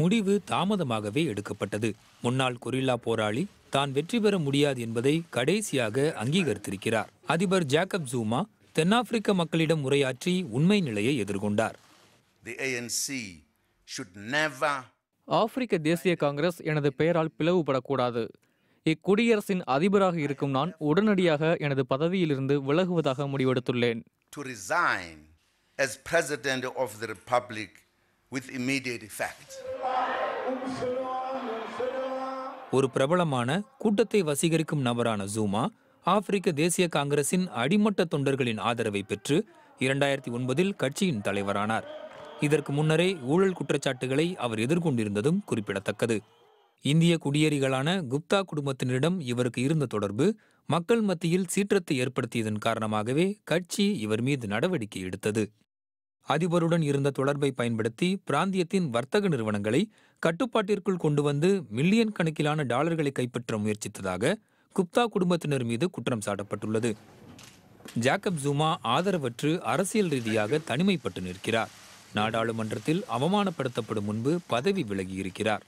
முடிவு தாமதமாகவே எடுக்கப்பட்டது முன்னாள் கொரில்லா போராளி தான் வெற்றி பெற முடியாது என்பதை கடைசியாக அங்கீகரித்திருக்கிறார் அதிபர் ஜேக்கப் ஜூமா தென்னாப்பிரிக்க மக்களிடம் உரையாற்றி உண்மை நிலையை எதிர்கொண்டார் ஆப்பிரிக்க தேசிய காங்கிரஸ் எனது பெயரால் பிளவுபடக்கூடாது இக்குடியரசின் அதிபராக இருக்கும் நான் உடனடியாக எனது பதவியிலிருந்து விலகுவதாக முடிவெடுத்துள்ளேன் with immediate effect. ஒரு பிரபலமான கூட்டத்தை வசீகரிக்கும் நபரான ஜூமா ஆப்பிரிக்க தேசிய காங்கிரசின் அடிமட்ட தொண்டர்களின் ஆதரவை பெற்று இரண்டாயிரத்தி ஒன்பதில் கட்சியின் தலைவரானார் இதற்கு முன்னரே ஊழல் குற்றச்சாட்டுகளை அவர் எதிர்கொண்டிருந்ததும் குறிப்பிடத்தக்கது இந்திய குடியேறிகளான குப்தா குடும்பத்தினரிடம் இவருக்கு இருந்த தொடர்பு மக்கள் மத்தியில் சீற்றத்தை ஏற்படுத்தியதன் காரணமாகவே கட்சி இவர் மீது நடவடிக்கை எடுத்தது அதிபருடன் இருந்த தொடர்பை பயன்படுத்தி பிராந்தியத்தின் வர்த்தக நிறுவனங்களை கட்டுப்பாட்டிற்குள் கொண்டு வந்து மில்லியன் கணக்கிலான டாலர்களை கைப்பற்ற முயற்சித்ததாக குப்தா குடும்பத்தினர் மீது குற்றம் சாட்டப்பட்டுள்ளது ஜாக்கப் ஜூமா ஆதரவற்று அரசியல் ரீதியாக தனிமைப்பட்டு நிற்கிறார் நாடாளுமன்றத்தில் அவமானப்படுத்தப்படும் முன்பு பதவி விலகியிருக்கிறார்